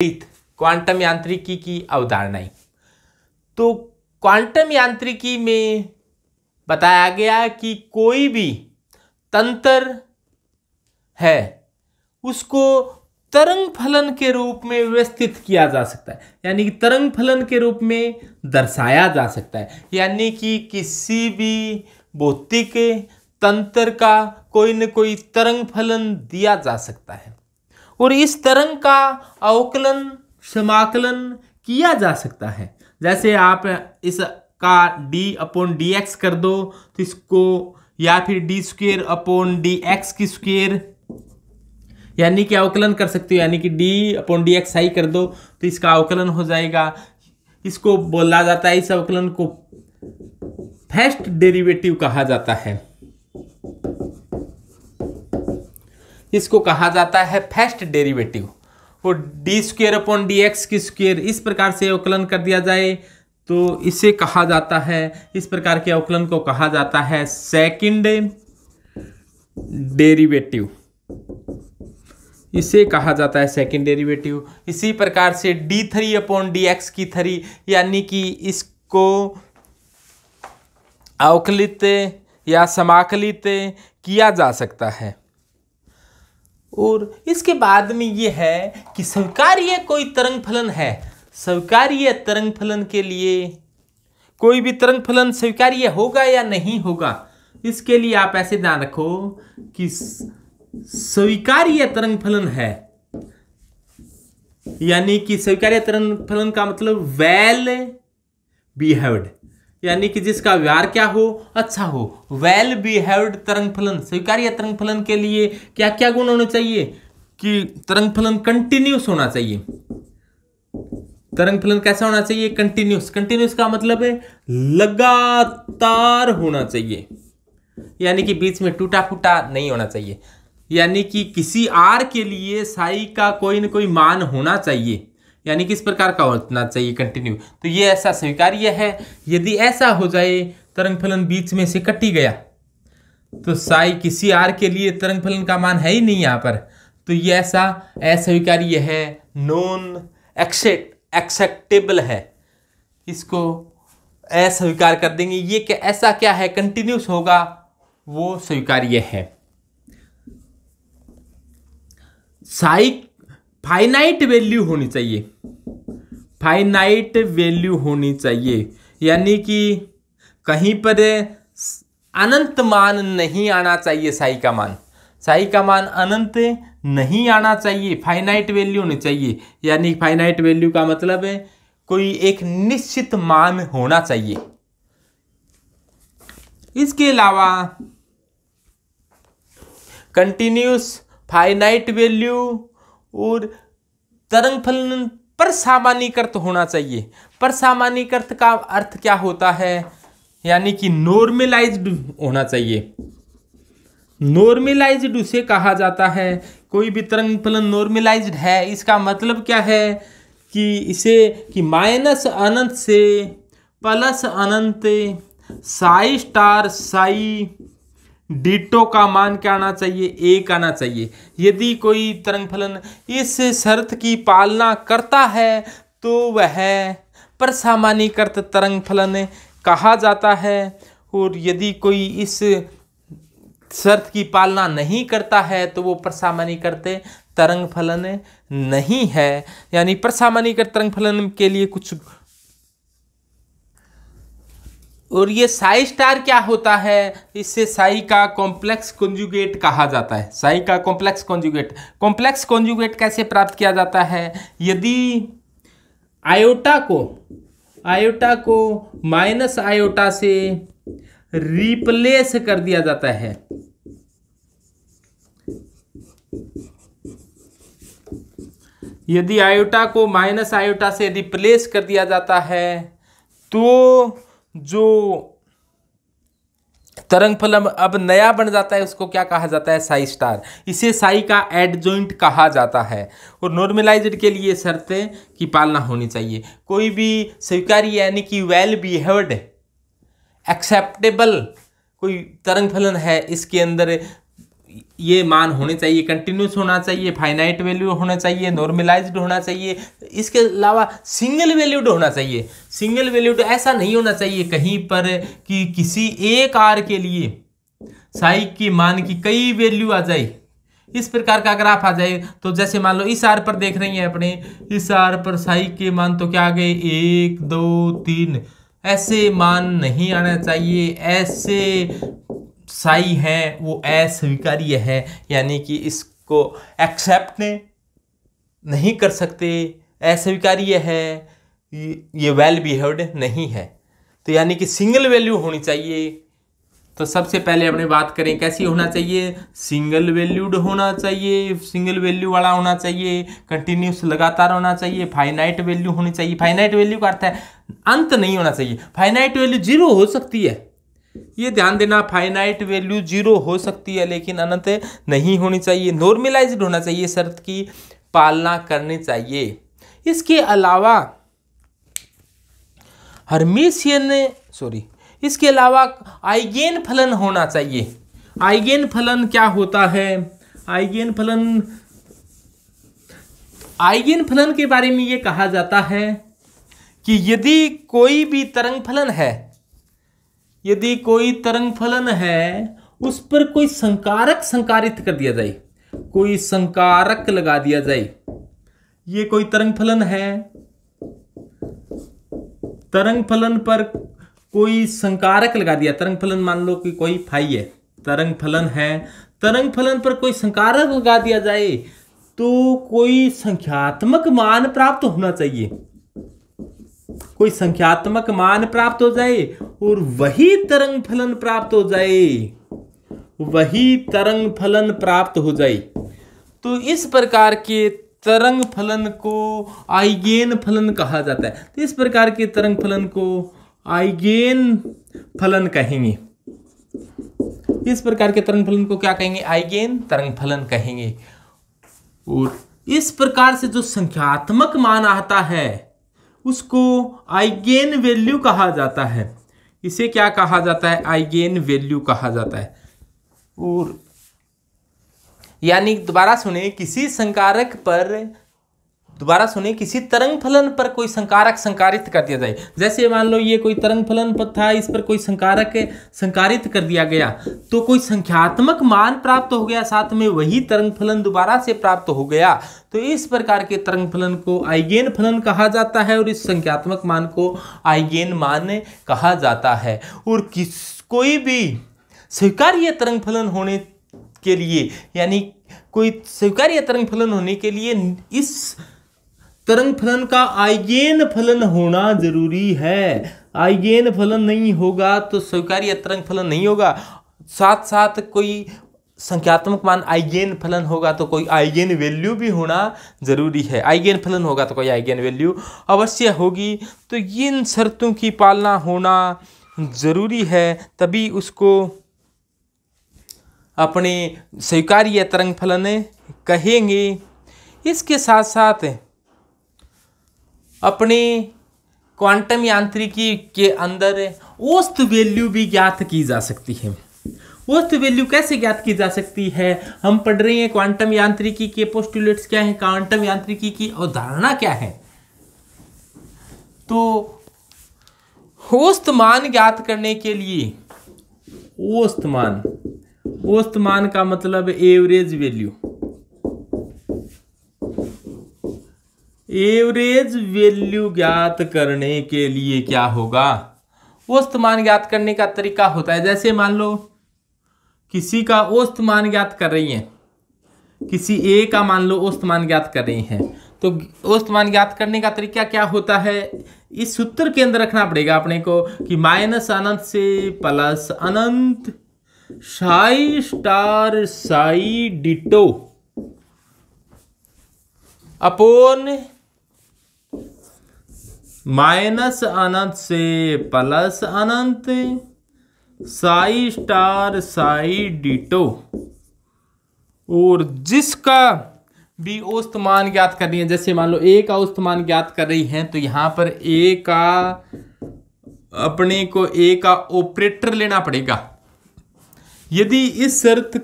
गणित क्वांटम यांत्रिकी की अवधारणाएं तो क्वांटम यांत्रिकी में बताया गया कि कोई भी तंत्र है उसको तरंग फलन के रूप में व्यवस्थित किया जा सकता है यानी कि तरंग फलन के रूप में दर्शाया जा सकता है यानी कि किसी भी भौतिक तंत्र का कोई न कोई तरंग फलन दिया जा सकता है और इस तरंग का अवकलन समाकलन किया जा सकता है जैसे आप इसका d अपॉन डी एक्स कर दो तो इसको या फिर डी स्क्र अपॉन डी एक्स की स्क्वेयर यानी कि अवकलन कर सकते हो यानी कि d अपॉन डी एक्स आई कर दो तो इसका अवकलन हो जाएगा इसको बोला जाता है इस अवकलन को फर्स्ट डेरिवेटिव कहा जाता है इसको कहा जाता है फर्स्ट डेरिवेटिव और d square upon d x की स्क्वेयर इस प्रकार से अवकलन कर दिया जाए तो इसे कहा जाता है इस प्रकार के अवकलन को कहा जाता है सेकंड डेरिवेटिव इसे कहा जाता है सेकंड डेरिवेटिव इसी प्रकार से d three upon d x की थ्री यानी कि इसको अवकलित या समाकलित किया जा सकता है और इसके बाद में ये है कि स्वीकार्य कोई तरंग फलन है स्वीकार्य तरंग फलन के लिए कोई भी तरंग फलन स्वीकार्य होगा या नहीं होगा इसके लिए आप ऐसे ध्यान रखो कि स्वीकार्य तरंग फलन है यानी कि स्वीकार्य तरंग फलन का मतलब वेल बिहेव्ड यानी कि जिसका व्यवहार क्या हो अच्छा हो वेल बिहेव्ड तरंग फलन स्वीकार्य तरंग फलन के लिए क्या क्या गुण होने चाहिए कि तरंग फलन कंटिन्यूस होना चाहिए तरंग फलन कैसा होना चाहिए कंटिन्यूस कंटिन्यूस का मतलब है लगातार होना चाहिए यानी कि बीच में टूटा फूटा नहीं होना चाहिए यानी कि किसी आर के लिए साई का कोई ना कोई मान होना चाहिए यानी किस प्रकार का होना चाहिए कंटिन्यू तो ये ऐसा स्वीकार्य है यदि ऐसा हो जाए तरंग फलन बीच में से कटी गया तो साई किसी आर के लिए तरंग फलन का मान है ही नहीं यहाँ पर तो ये ऐसा अस्वीकार्य है नॉन एक्सेट एक्सेप्टेबल है इसको अस्वीकार कर देंगे ये क्या ऐसा क्या है कंटिन्यूस होगा वो स्वीकार्य है साई फाइनाइट वैल्यू होनी चाहिए फाइनाइट वैल्यू होनी चाहिए यानी कि कहीं पर अनंत मान नहीं आना चाहिए साई का मान साई का मान अनंत नहीं आना चाहिए फाइनाइट वैल्यू होनी चाहिए यानी फाइनाइट वैल्यू का मतलब है कोई एक निश्चित मान होना चाहिए इसके अलावा कंटिन्यूस फाइनाइट वैल्यू और तरंग फलन पर सामान्यकृत होना चाहिए पर सामान्यकृत का अर्थ क्या होता है यानी कि नॉर्मलाइज्ड होना चाहिए नॉर्मलाइज्ड उसे कहा जाता है कोई भी तरंग फलन नॉर्मलाइज्ड है इसका मतलब क्या है कि इसे कि माइनस अनंत से प्लस अनंत साई स्टार साई डिटो का मान क्या आना चाहिए एक आना चाहिए यदि कोई तरंग फलन इस शर्त की पालना करता है तो वह प्रसामान्यकृत तरंग फलन कहा जाता है और यदि कोई इस शर्त की पालना नहीं करता है तो वो प्रसामान्यकृत तरंग फलन नहीं है यानी प्रसामान्यकृत तरंग फलन के लिए कुछ और ये साई स्टार क्या होता है इससे साई का कॉम्प्लेक्स कॉन्जुगेट कहा जाता है साई का कॉम्प्लेक्स कॉन्जुगेट कॉम्प्लेक्स कॉन्जुगेट कैसे प्राप्त किया जाता है यदि आयोटा को आयोटा को माइनस आयोटा से रिप्लेस कर दिया जाता है यदि आयोटा को माइनस आयोटा से रिप्लेस कर दिया जाता है तो जो तरंग फलम अब नया बन जाता है उसको क्या कहा जाता है साई स्टार इसे साई का एडजोइंट कहा जाता है और नॉर्मलाइज्ड के लिए शर्तें की पालना होनी चाहिए कोई भी स्वीकार्य यानी कि वेल बिहेव्ड एक्सेप्टेबल कोई तरंग फलन है इसके अंदर ये मान होने चाहिए कंटिन्यूस होना चाहिए फाइनाइट वैल्यू होना चाहिए नॉर्मलाइज्ड होना चाहिए इसके अलावा सिंगल वैल्यूड होना चाहिए सिंगल वैल्यूड ऐसा नहीं होना चाहिए कहीं पर कि किसी एक आर के लिए साइक की मान की कई वैल्यू आ जाए इस प्रकार का ग्राफ आ जाए तो जैसे मान लो इस आर पर देख रही हैं अपने इस आर पर साइक के मान तो क्या आ गए एक दो तीन ऐसे मान नहीं आना चाहिए ऐसे साई है वो अस्वीकार्य है यानी कि इसको एक्सेप्ट नहीं कर सकते अस्वीकार्य है ये वेल बिहेव्ड नहीं है तो यानी कि सिंगल वैल्यू होनी चाहिए तो सबसे पहले अपने बात करें कैसी होना चाहिए सिंगल वैल्यूड होना चाहिए सिंगल वैल्यू वाला होना चाहिए कंटिन्यूस लगातार होना चाहिए फाइनाइट वैल्यू होनी चाहिए फाइनाइट वैल्यू का अर्थ है अंत नहीं होना चाहिए फाइनाइट वैल्यू जीरो हो सकती है ये ध्यान देना फाइनाइट वैल्यू जीरो हो सकती है लेकिन अनंत नहीं होनी चाहिए नॉर्मलाइज्ड होना चाहिए शर्त की पालना करनी चाहिए इसके अलावा हर्मेशियन सॉरी इसके अलावा आइगेन फलन होना चाहिए आइगेन फलन क्या होता है आइगेन फलन आइगेन फलन के बारे में ये कहा जाता है कि यदि कोई भी तरंग फलन है यदि कोई तरंग फलन है उस पर कोई संकारक संकारित कर दिया जाए कोई संकारक लगा दिया जाए ये कोई तरंग फलन है तरंग फलन पर कोई संकारक लगा दिया तरंग फलन मान लो कि कोई फाई है तरंग फलन है तरंग फलन पर कोई संकारक लगा दिया जाए तो कोई संख्यात्मक मान प्राप्त होना चाहिए कोई संख्यात्मक मान प्राप्त हो जाए और वही तरंग फलन प्राप्त हो जाए वही तरंग फलन प्राप्त हो जाए तो इस प्रकार के तरंग फलन को आइगेन फलन कहा जाता है तो इस प्रकार के तरंग फलन को आइगेन फलन कहेंगे इस प्रकार के तरंग फलन को क्या कहेंगे आइगेन तरंग फलन कहेंगे और इस प्रकार से जो संख्यात्मक मान आता है उसको आइगेन वैल्यू कहा जाता है इसे क्या कहा जाता है आइगेन वैल्यू कहा जाता है और यानी दोबारा सुने किसी संकारक पर दोबारा सुनिए किसी तरंग फलन पर कोई संकारक संकारित कर दिया जाए जैसे मान लो ये कोई तरंग फलन पर था इस पर कोई संकारक संकारित कर दिया गया तो कोई संख्यात्मक मान प्राप्त हो गया साथ में वही तरंग फलन दोबारा से प्राप्त हो गया तो इस प्रकार के तरंग फलन को आइगेन फलन कहा जाता है और इस संख्यात्मक मान को आइगेन मान कहा जाता है और किस कोई भी स्वीकार्य तरंग फलन होने के लिए यानी कोई स्वीकार्य तरंग फलन होने के लिए इस तरंग फलन का आइगेन फलन होना जरूरी है आइगेन फलन नहीं होगा तो स्वीकार्य तरंग फलन नहीं होगा साथ साथ कोई संख्यात्मक मान आइगेन फलन होगा तो कोई आइगेन वैल्यू भी होना जरूरी है आइगेन फलन होगा तो कोई आइगेन वैल्यू अवश्य होगी तो इन शर्तों की पालना होना जरूरी है तभी उसको अपने स्वीकार्य तरंग फलन कहेंगे इसके साथ साथ अपने क्वांटम यांत्रिकी के अंदर औस्त वैल्यू भी ज्ञात की जा सकती है औस्त वैल्यू कैसे ज्ञात की जा सकती है हम पढ़ रहे हैं क्वांटम यांत्रिकी के पोस्टुलेट्स क्या हैं क्वांटम यांत्रिकी की अवधारणा क्या है तो औस्त मान ज्ञात करने के लिए औस्त मान औस्त मान का मतलब एवरेज वैल्यू एवरेज वैल्यू ज्ञात करने के लिए क्या होगा औस्त मान ज्ञात करने का तरीका होता है जैसे मान लो किसी का औस्त मान ज्ञात कर रही हैं किसी ए का मान लो औस्त मान ज्ञात कर रही हैं तो औस्त मान ज्ञात करने का तरीका क्या होता है इस सूत्र के अंदर रखना पड़ेगा अपने को कि माइनस अनंत से प्लस अनंत psi star psi d tau upon minus अनंत से प्लस अनंत साई स्टार साई डिटो और जिसका भी औस्त मान ज्ञात कर रही है जैसे मान लो ए का औस्त मान ज्ञात कर रही है तो यहां पर ए का अपने को ए का ऑपरेटर लेना पड़ेगा यदि इस शर्त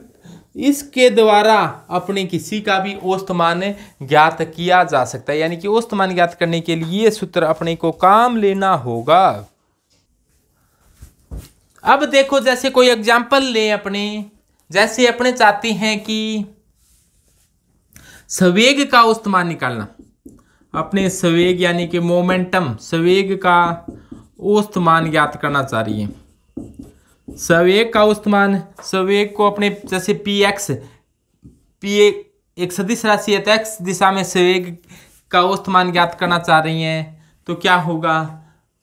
इसके द्वारा अपने किसी का भी औस्तमान ज्ञात किया जा सकता है यानी कि औस्तमान ज्ञात करने के लिए सूत्र अपने को काम लेना होगा अब देखो जैसे कोई एग्जाम्पल ले अपने जैसे अपने चाहते हैं कि सवेग का औस्तमान निकालना अपने सवेग यानी कि मोमेंटम सवेग का औस्तमान ज्ञात करना चाहिए संवेग का उस्तमान संवेग को अपने जैसे पी एक्स पी ए एक सदिश राशि है तो एक्स दिशा में संवेग का उस्तमान ज्ञात करना चाह रही हैं तो क्या होगा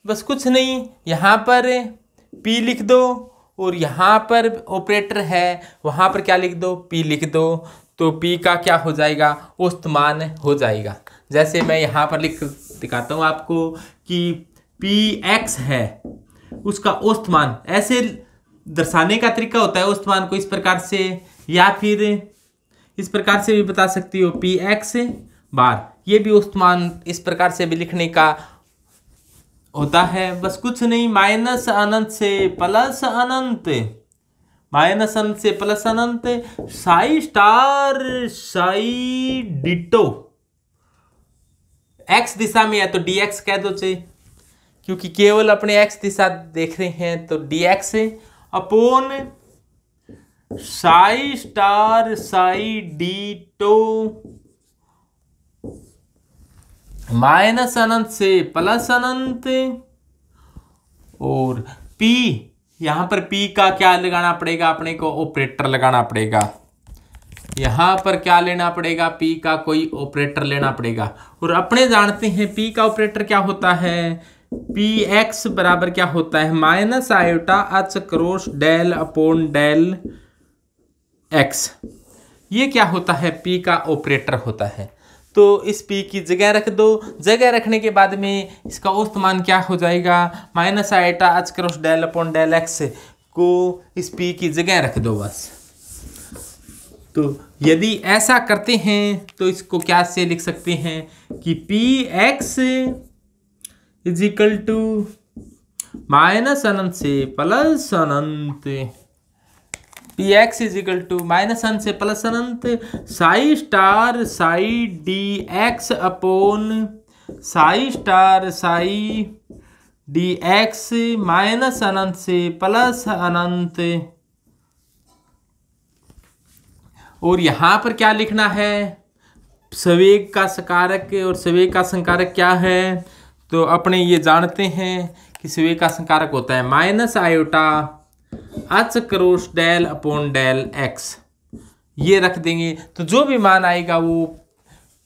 बस कुछ नहीं यहाँ पर पी लिख दो और यहाँ पर ऑपरेटर है वहाँ पर क्या लिख दो पी लिख दो तो पी का क्या हो जाएगा उस्तमान हो जाएगा जैसे मैं यहाँ पर लिख दिखाता हूँ आपको कि पी एक्स है उसका औस्तमान ऐसे दर्शाने का तरीका होता है उस मान को इस प्रकार से या फिर इस प्रकार से भी बता सकती हो पी एक्स बार ये भी उस मान इस प्रकार से भी लिखने का होता है बस कुछ नहीं माइनस अनंत से प्लस अनंत माइनस अनंत से प्लस अनंत psi star psi d tau x दिशा में है तो डी एक्स कह दो चाहिए क्योंकि केवल अपने एक्स दिशा देख रहे हैं तो d x upon psi star psi d tau minus अनंत से प्लस अनंत और पी यहां पर पी का क्या लगाना पड़ेगा अपने को ऑपरेटर लगाना पड़ेगा यहां पर क्या लेना पड़ेगा पी का कोई ऑपरेटर लेना पड़ेगा और अपने जानते हैं पी का ऑपरेटर क्या होता है पी एक्स बराबर क्या होता है minus iota h cross del upon del x ये क्या होता है पी का ऑपरेटर होता है तो इस पी की जगह रख दो जगह रखने के बाद में इसका औस्त मान क्या हो जाएगा minus iota h cross del upon del x को इस पी की जगह रख दो बस तो यदि ऐसा करते हैं तो इसको क्या से लिख सकते हैं कि p x is equal to minus अनंत से प्लस अनंत p x is equal to minus अनंत से प्लस अनंत psi star psi d x upon psi star psi d x minus अनंत से प्लस अनंत और यहां पर क्या लिखना है सवेग का सकारक और सवेग का संकारक क्या है तो अपने ये जानते हैं कि सिवे का संकारक होता है minus iota h cross del upon del x ये रख देंगे तो जो भी मान आएगा वो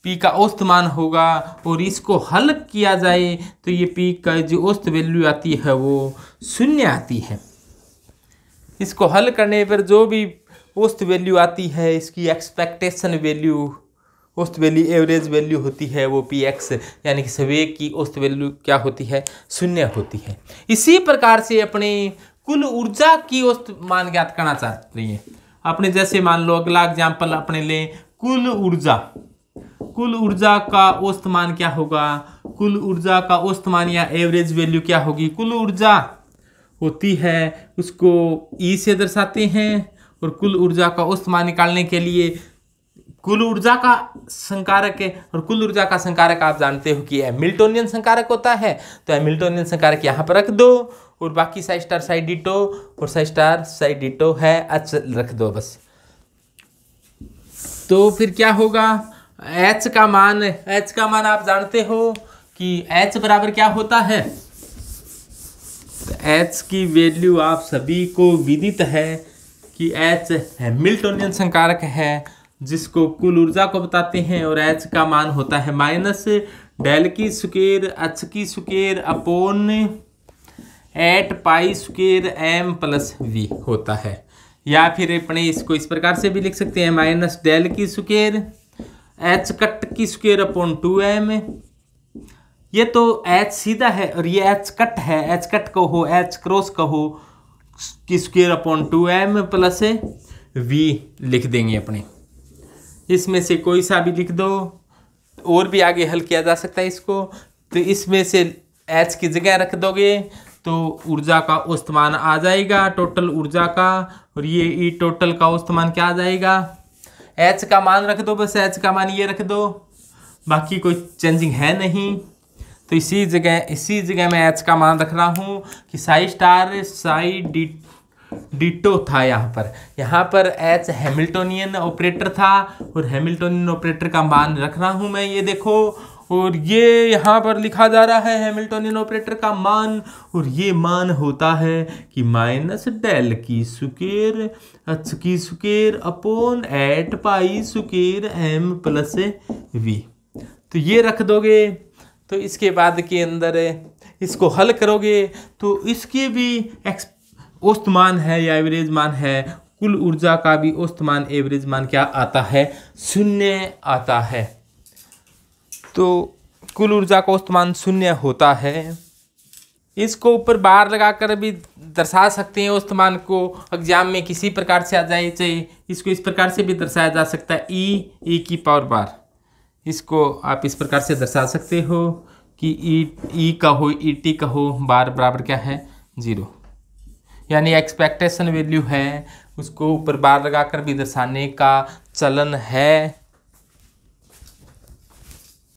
पी का औस्त मान होगा और इसको हल किया जाए तो ये पी का जो औस्त वैल्यू आती है वो शून्य आती है इसको हल करने पर जो भी औस्त वैल्यू आती है इसकी एक्सपेक्टेशन वैल्यू औस्त वैल्यू एवरेज वैल्यू होती है वो पी एक्स यानी कि सवे की औस्त वैल्यू क्या होती है शून्य होती है इसी प्रकार से अपने कुल ऊर्जा की औस्त मान ज्ञात करना चाहते हैं अपने जैसे मान लो अगला एग्जाम्पल अपने लें कुल ऊर्जा कुल ऊर्जा का औस्त मान क्या होगा कुल ऊर्जा का औस्त मान या एवरेज वैल्यू क्या होगी कुल ऊर्जा होती है उसको ई e से दर्शाते हैं और कुल ऊर्जा का औस्त मान निकालने के लिए कुल ऊर्जा का संकारक है और कुल ऊर्जा का संकारक आप जानते हो कि एमिल्टोनियन संकारक होता है तो एमिल्टोनियन संकारक यहाँ पर रख दो और बाकी साइ स्टार साइडिटो और साइ स्टार साइडिटो है अच्छा रख दो बस तो फिर क्या होगा एच का मान एच का मान आप जानते हो कि एच बराबर क्या होता है तो एच की वैल्यू आप सभी को विदित है कि एच हैमिल्टोनियन संकारक है जिसको कुल ऊर्जा को बताते हैं और एच का मान होता है माइनस डेल की स्क्र एच की square upon eight pi square m plus v होता है या फिर अपने इसको इस प्रकार से भी लिख सकते हैं माइनस डेल की स्क्र एच कट की स्क्र अपोन टू एम ये तो एच सीधा है और ये एच कट है एच कट कहो एच क्रॉस कहो की square upon two m plus v लिख देंगे अपने इसमें से कोई सा भी लिख दो और भी आगे हल किया जा सकता है इसको तो इसमें से एच की जगह रख दोगे तो ऊर्जा का औसत मान आ जाएगा टोटल ऊर्जा का और ये ई e टोटल का औसत मान क्या आ जाएगा एच का मान रख दो बस एच का मान ये रख दो बाकी कोई चेंजिंग है नहीं तो इसी जगह इसी जगह मैं एच का मान रख रहा हूँ कि psi star psi d d tau था यहाँ पर यहाँ पर एच हैमिल्टोनियन ऑपरेटर था और हैमिल्टोनियन ऑपरेटर का मान रख रहा हूँ मैं ये देखो और ये यहाँ पर लिखा जा रहा है हैमिल्टोनियन ऑपरेटर का मान और ये मान होता है कि माइनस डेल की सुकेर एच की सुकेर अपोन एट पाई सुकेर एम प्लस वी तो ये रख दोगे तो इसके बाद के अंदर इसको हल करोगे तो इसके भी एक्स औस्त मान है या एवरेज मान है कुल ऊर्जा का भी औस्त मान एवरेज मान क्या आता है शून्य आता है तो कुल ऊर्जा का औस्त मान शून्य होता है इसको ऊपर बार लगाकर भी दर्शा सकते हैं औस्त मान को एग्जाम में किसी प्रकार से आ जाए चाहिए इसको इस प्रकार से भी दर्शाया जा सकता है ई ई की पावर बार इसको आप इस प्रकार से दर्शा सकते हो कि ई ई का हो ई टी का हो बार बराबर क्या है ज़ीरो यानी एक्सपेक्टेशन वैल्यू है उसको ऊपर बार लगाकर भी दर्शाने का चलन है